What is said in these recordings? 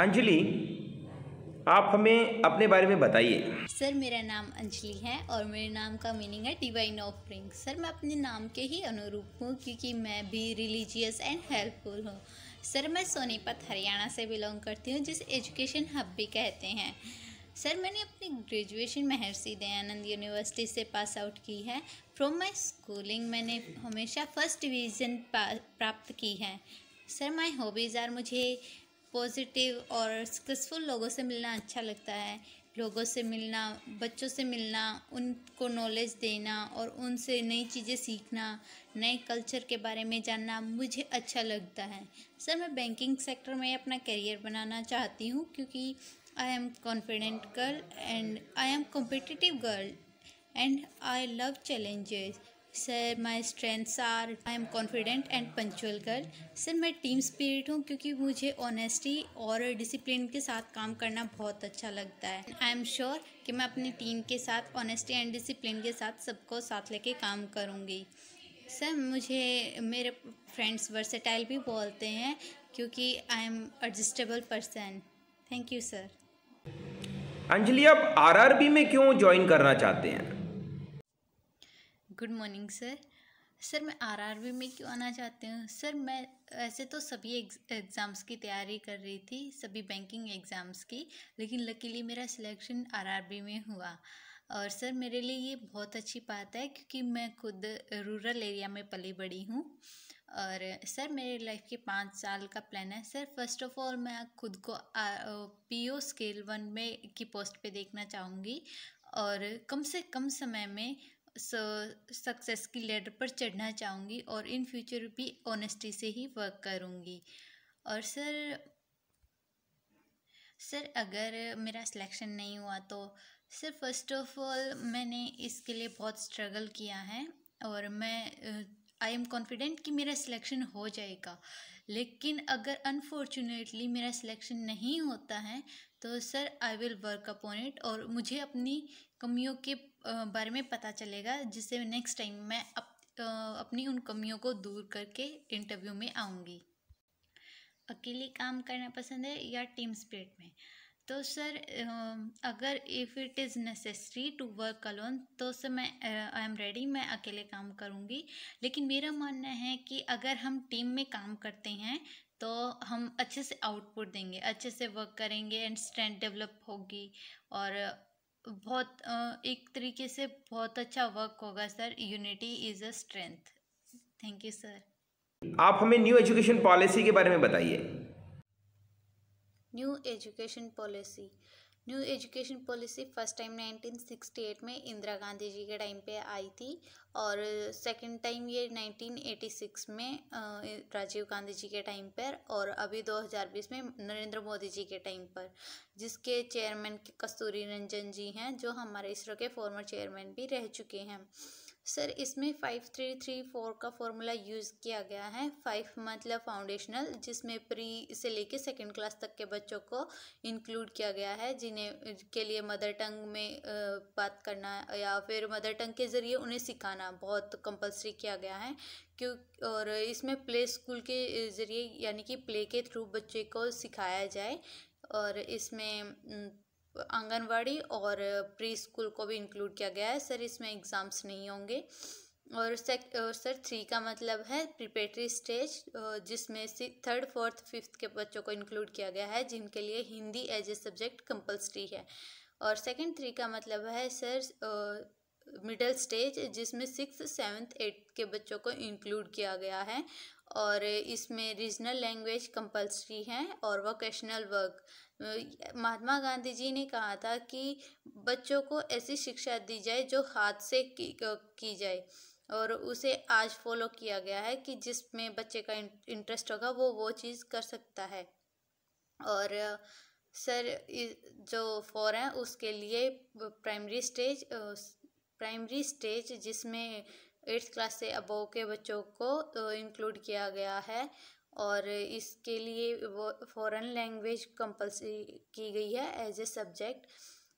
अंजलि आप हमें अपने बारे में बताइए सर मेरा नाम अंजलि है और मेरे नाम का मीनिंग है डिवाइन ऑफरिंग सर मैं अपने नाम के ही अनुरूप हूँ क्योंकि मैं भी रिलीजियस एंड हेल्पफुल हूँ सर मैं सोनीपत हरियाणा से बिलोंग करती हूँ जिसे एजुकेशन हब भी कहते हैं सर मैंने अपनी ग्रेजुएशन महर्षि दयानंद यूनिवर्सिटी से पास आउट की है फ्रॉम माई स्कूलिंग मैंने हमेशा फर्स्ट डिवीज़न प्राप्त की है सर माई हॉबीज़ आर मुझे पॉजिटिव और सक्सेसफुल लोगों से मिलना अच्छा लगता है लोगों से मिलना बच्चों से मिलना उनको नॉलेज देना और उनसे नई चीज़ें सीखना नए कल्चर के बारे में जानना मुझे अच्छा लगता है सर मैं बैंकिंग सेक्टर में अपना करियर बनाना चाहती हूँ क्योंकि I am confident girl and I am competitive girl and I love challenges sir my strengths are I am confident and punctual girl sir मैं टीम स्पिरिट हूँ क्योंकि मुझे ऑनेस्टी और डिसिप्लिन के साथ काम करना बहुत अच्छा लगता है आई एम श्योर कि मैं अपनी टीम के साथ ऑनेस्टी एंड डिसिप्लिन के साथ सबको साथ लेके काम करूँगी सर मुझे मेरे फ्रेंड्स वर्सेटाइल भी बोलते हैं क्योंकि I am adjustable person thank you sir Anjali आप आरआरबी में क्यों ज्वाइन करना चाहते हैं गुड मॉर्निंग सर सर मैं आरआरबी में क्यों आना चाहती हूँ सर मैं ऐसे तो सभी एग्ज़ाम्स की तैयारी कर रही थी सभी बैंकिंग एग्ज़ाम्स की लेकिन लकीली मेरा सिलेक्शन आरआरबी में हुआ और सर मेरे लिए ये बहुत अच्छी बात है क्योंकि मैं खुद रूरल एरिया में पली बड़ी हूँ और सर मेरे लाइफ के पाँच साल का प्लान है सर फर्स्ट ऑफ ऑल मैं खुद को पी ओ स्केल वन में की पोस्ट पे देखना चाहूँगी और कम से कम समय में सक्सेस की लेडर पर चढ़ना चाहूँगी और इन फ्यूचर भी ऑनेस्टी से ही वर्क करूँगी और सर सर अगर मेरा सिलेक्शन नहीं हुआ तो सर फर्स्ट ऑफ ऑल मैंने इसके लिए बहुत स्ट्रगल किया है और मैं आई एम कॉन्फिडेंट कि मेरा सिलेक्शन हो जाएगा लेकिन अगर अनफॉर्चुनेटली मेरा सिलेक्शन नहीं होता है तो sir I will work upon it और मुझे अपनी कमियों के बारे में पता चलेगा जिससे नेक्स्ट टाइम मैं अप, अपनी उन कमियों को दूर करके इंटरव्यू में आऊँगी अकेले काम करना पसंद है या टीम स्पिरिट में तो सर अगर if it is necessary to work alone तो सर मैं आई एम रेडी मैं अकेले काम करूँगी लेकिन मेरा मानना है कि अगर हम टीम में काम करते हैं तो हम अच्छे से आउटपुट देंगे अच्छे से वर्क करेंगे एंड स्ट्रेंथ डेवलप होगी और बहुत एक तरीके से बहुत अच्छा वर्क होगा sir unity is a strength thank you sir आप हमें न्यू एजुकेशन पॉलिसी के बारे में बताइए new education policy new education policy first time 1968 में इंदिरा गांधी जी के टाइम पे आई थी और सेकंड टाइम ये 1986 में राजीव गांधी जी के टाइम पर और अभी 2020 में नरेंद्र मोदी जी के टाइम पर जिसके चेयरमैन कस्तूरी रंजन जी हैं जो हमारे इसरो के फॉर्मर चेयरमैन भी रह चुके हैं सर इसमें फाइव थ्री थ्री फोर का फॉर्मूला यूज़ किया गया है फाइव मतलब फाउंडेशनल जिसमें प्री से लेके सेकेंड क्लास तक के बच्चों को इंक्लूड किया गया है जिन्हें के लिए मदर टंग में बात करना या फिर मदर टंग के ज़रिए उन्हें सिखाना बहुत कंपलसरी किया गया है क्यों और इसमें प्ले स्कूल के ज़रिए यानी कि प्ले के थ्रू बच्चे को सिखाया जाए और इसमें आंगनवाड़ी और प्री स्कूल को भी इंक्लूड किया गया है सर इसमें एग्ज़ाम्स नहीं होंगे और सेक सर थ्री का मतलब है प्रिपेटरी स्टेज जिसमें से थर्ड फोर्थ फिफ्थ के बच्चों को इंक्लूड किया गया है जिनके लिए Hindi as a subject compulsory है और सेकंड थ्री का मतलब है सर मिडल स्टेज जिसमें सिक्स सेवन्थ एट्थ के बच्चों को इंक्लूड किया गया है और इसमें रीजनल लैंग्वेज कंपलसरी है और वोकेशनल वर्क महात्मा गांधी जी ने कहा था कि बच्चों को ऐसी शिक्षा दी जाए जो हाथ से की, की जाए और उसे आज फॉलो किया गया है कि जिसमें बच्चे का इंटरेस्ट होगा वो वो चीज़ कर सकता है और सर जो फॉर है उसके लिए प्राइमरी स्टेज प्राइमरी स्टेज जिसमें एट्थ क्लास से अबो के बच्चों को इंक्लूड किया गया है और इसके लिए वो फॉरेन लैंग्वेज कंपलसरी की गई है as a subject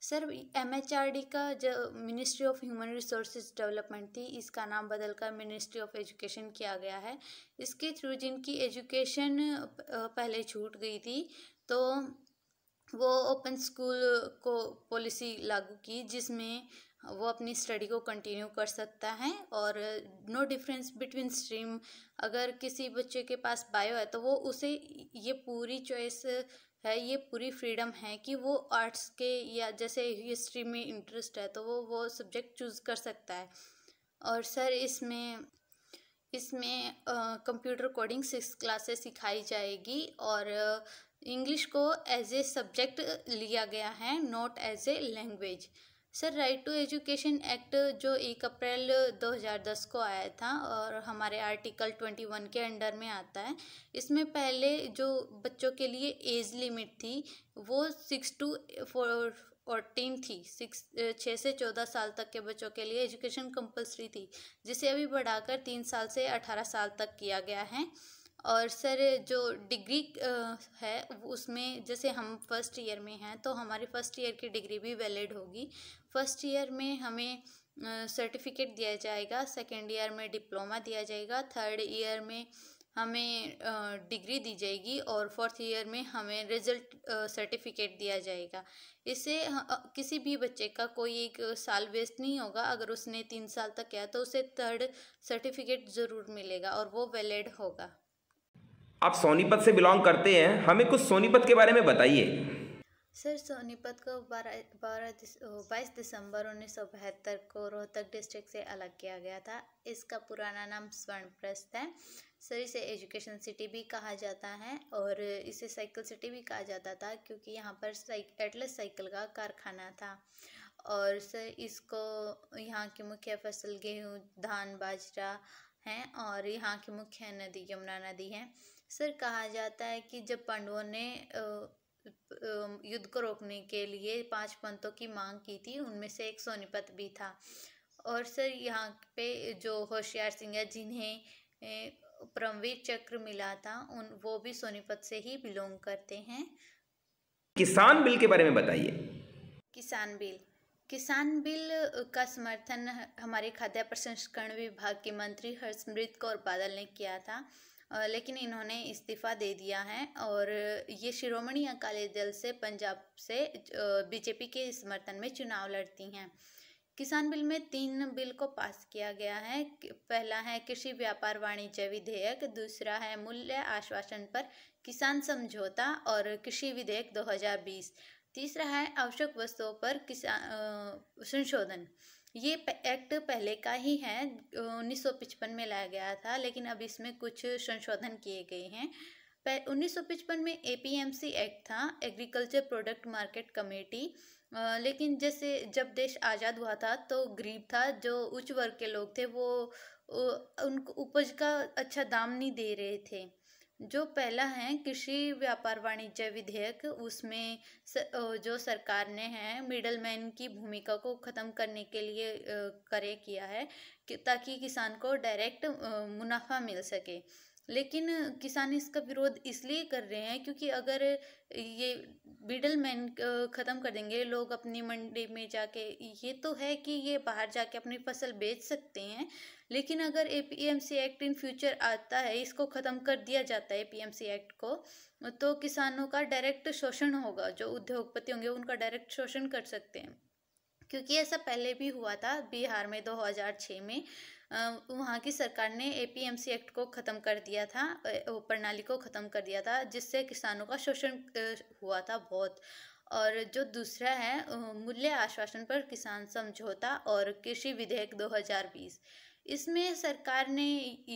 sir M H R D का जो ministry of human resource development थी इसका नाम बदलकर मिनिस्ट्री ऑफ एजुकेशन किया गया है इसके थ्रू जिनकी एजुकेशन पहले छूट गई थी तो वो ओपन स्कूल को पॉलिसी लागू की जिसमें वो अपनी स्टडी को कंटिन्यू कर सकता है और नो डिफरेंस बिटवीन स्ट्रीम अगर किसी बच्चे के पास बायो है तो वो उसे ये पूरी चॉइस है ये पूरी फ्रीडम है कि वो आर्ट्स के या जैसे हिस्ट्री में इंटरेस्ट है तो वो वो सब्जेक्ट चूज़ कर सकता है और सर इसमें इसमें कंप्यूटर कोडिंग सिक्स क्लासेस सिखाई जाएगी और इंग्लिश को एज ए सब्जेक्ट लिया गया है not as a language sir right to education act जो एक अप्रैल 2010 को आया था और हमारे आर्टिकल 21 के अंडर में आता है इसमें पहले जो बच्चों के लिए एज लिमिट थी वो सिक्स टू फोर फोर्टीन थी सिक्स छः से चौदह साल तक के बच्चों के लिए एजुकेशन कंपलसरी थी जिसे अभी बढ़ाकर तीन साल से अठारह साल तक किया गया है और सर जो डिग्री है उसमें जैसे हम फर्स्ट ईयर में हैं तो हमारे फर्स्ट ईयर की डिग्री भी वैलिड होगी फर्स्ट ईयर में हमें सर्टिफिकेट दिया जाएगा सेकेंड ईयर में डिप्लोमा दिया जाएगा थर्ड ईयर में हमें डिग्री दी जाएगी और फोर्थ ईयर में हमें रिजल्ट सर्टिफिकेट दिया जाएगा इससे किसी भी बच्चे का कोई एक साल वेस्ट नहीं होगा अगर उसने तीन साल तक किया तो उसे थर्ड सर्टिफिकेट ज़रूर मिलेगा और वो वैलिड होगा आप सोनीपत से बिलोंग करते हैं हमें कुछ सोनीपत के बारे में बताइए सर सोनीपत को बारह बारह बाईस दिसंबर उन्नीस सौ बहत्तर को रोहतक डिस्ट्रिक्ट से अलग किया गया था इसका पुराना नाम स्वर्णप्रस्थ है सर इसे एजुकेशन सिटी भी कहा जाता है और इसे साइकिल सिटी भी कहा जाता था क्योंकि यहाँ पर साइक एटलस साइकिल का कारखाना था और सर इसको यहाँ की मुख्य फसल गेहूँ धान बाजरा हैं और यहाँ की मुख्य नदी यमुना नदी है सर कहा जाता है कि जब पांडवों ने युद्ध को रोकने के लिए पांच पंतों की मांग की थी उनमें से एक सोनीपत भी था और सर यहाँ पे जो होशियार सिंह है जिन्हें परमवीर चक्र मिला था उन वो भी सोनीपत से ही बिलोंग करते हैं किसान बिल के बारे में बताइए किसान बिल किसान बिल का समर्थन हमारे खाद्य प्रसंस्करण विभाग के मंत्री हरसिमृत कौर बादल ने किया था लेकिन इन्होंने इस्तीफ़ा दे दिया है और ये शिरोमणि अकाली दल से पंजाब से बीजेपी के समर्थन में चुनाव लड़ती हैं किसान बिल में तीन बिल को पास किया गया है पहला है कृषि व्यापार वाणिज्य विधेयक दूसरा है मूल्य आश्वासन पर किसान समझौता और कृषि विधेयक 2020 तीसरा है आवश्यक वस्तुओं पर किसान संशोधन ये एक्ट पहले का ही है उन्नीस में लाया गया था लेकिन अब इसमें कुछ संशोधन किए गए हैं उन्नीस में एपीएमसी एक्ट था एग्रीकल्चर प्रोडक्ट मार्केट कमेटी लेकिन जैसे जब देश आज़ाद हुआ था तो गरीब था जो उच्च वर्ग के लोग थे वो उनको उपज का अच्छा दाम नहीं दे रहे थे जो पहला है कृषि व्यापार वाणिज्य विधेयक उसमें जो सरकार ने है मिडल मैन की भूमिका को ख़त्म करने के लिए करे किया है कि ताकि किसान को डायरेक्ट मुनाफा मिल सके लेकिन किसान इसका विरोध इसलिए कर रहे हैं क्योंकि अगर ये मिडल मैन ख़त्म कर देंगे लोग अपनी मंडी में जाके ये तो है कि ये बाहर जाके अपनी फसल बेच सकते हैं लेकिन अगर A P M C act in future आता है इसको ख़त्म कर दिया जाता है A P M C act को तो किसानों का डायरेक्ट शोषण होगा जो उद्योगपति होंगे उनका डायरेक्ट शोषण कर सकते हैं क्योंकि ऐसा पहले भी हुआ था बिहार में 2006 में वहाँ की सरकार ने एपीएमसी एक्ट को ख़त्म कर दिया था प्रणाली को ख़त्म कर दिया था जिससे किसानों का शोषण हुआ था बहुत और जो दूसरा है मूल्य आश्वासन पर किसान समझौता और कृषि विधेयक 2020 इसमें सरकार ने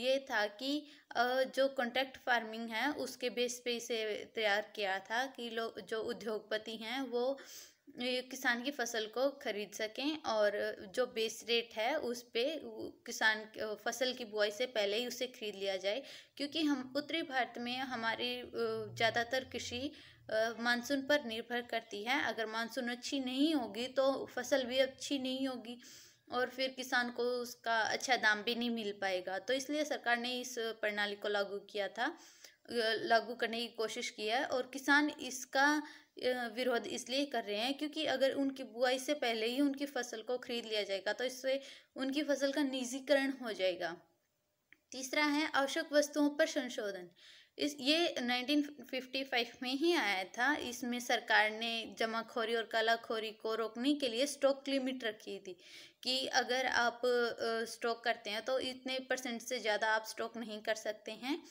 ये था कि जो कॉन्ट्रैक्ट फार्मिंग है उसके बेस पे इसे तैयार किया था कि लोग जो उद्योगपति हैं वो किसान की फसल को खरीद सकें और जो बेस रेट है उस पे किसान फसल की बुआई से पहले ही उसे खरीद लिया जाए क्योंकि हम उत्तरी भारत में हमारी ज़्यादातर कृषि मानसून पर निर्भर करती है अगर मानसून अच्छी नहीं होगी तो फसल भी अच्छी नहीं होगी और फिर किसान को उसका अच्छा दाम भी नहीं मिल पाएगा तो इसलिए सरकार ने इस प्रणाली को लागू किया था लागू करने की कोशिश की है और किसान इसका विरोध इसलिए कर रहे हैं क्योंकि अगर उनकी बुआई से पहले ही उनकी फसल को खरीद लिया जाएगा तो इससे उनकी फसल का निजीकरण हो जाएगा तीसरा है आवश्यक वस्तुओं पर संशोधन इस ये 1955 में ही आया था इसमें सरकार ने जमाखोरी और कालाखोरी को रोकने के लिए स्टॉक लिमिट रखी थी कि अगर आप स्टॉक करते हैं तो इतने परसेंट से ज़्यादा आप स्टॉक नहीं कर सकते हैं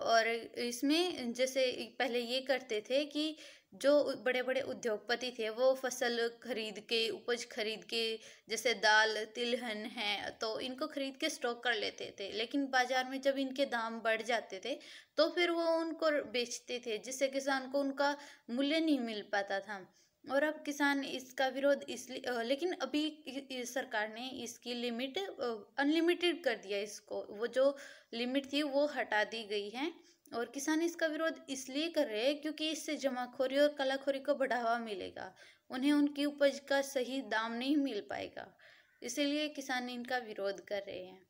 और इसमें जैसे पहले ये करते थे कि जो बड़े बड़े उद्योगपति थे वो फसल खरीद के उपज खरीद के जैसे दाल तिलहन है तो इनको खरीद के स्टॉक कर लेते थे लेकिन बाज़ार में जब इनके दाम बढ़ जाते थे तो फिर वो उनको बेचते थे जिससे किसान को उनका मूल्य नहीं मिल पाता था और अब किसान इसका विरोध इसलिए लेकिन अभी सरकार ने इसकी लिमिट अनलिमिटेड कर दिया इसको वो जो लिमिट थी वो हटा दी गई है और किसान इसका विरोध इसलिए कर रहे हैं क्योंकि इससे जमाखोरी और कलाखोरी को बढ़ावा मिलेगा उन्हें उनकी उपज का सही दाम नहीं मिल पाएगा इसीलिए किसान इनका विरोध कर रहे हैं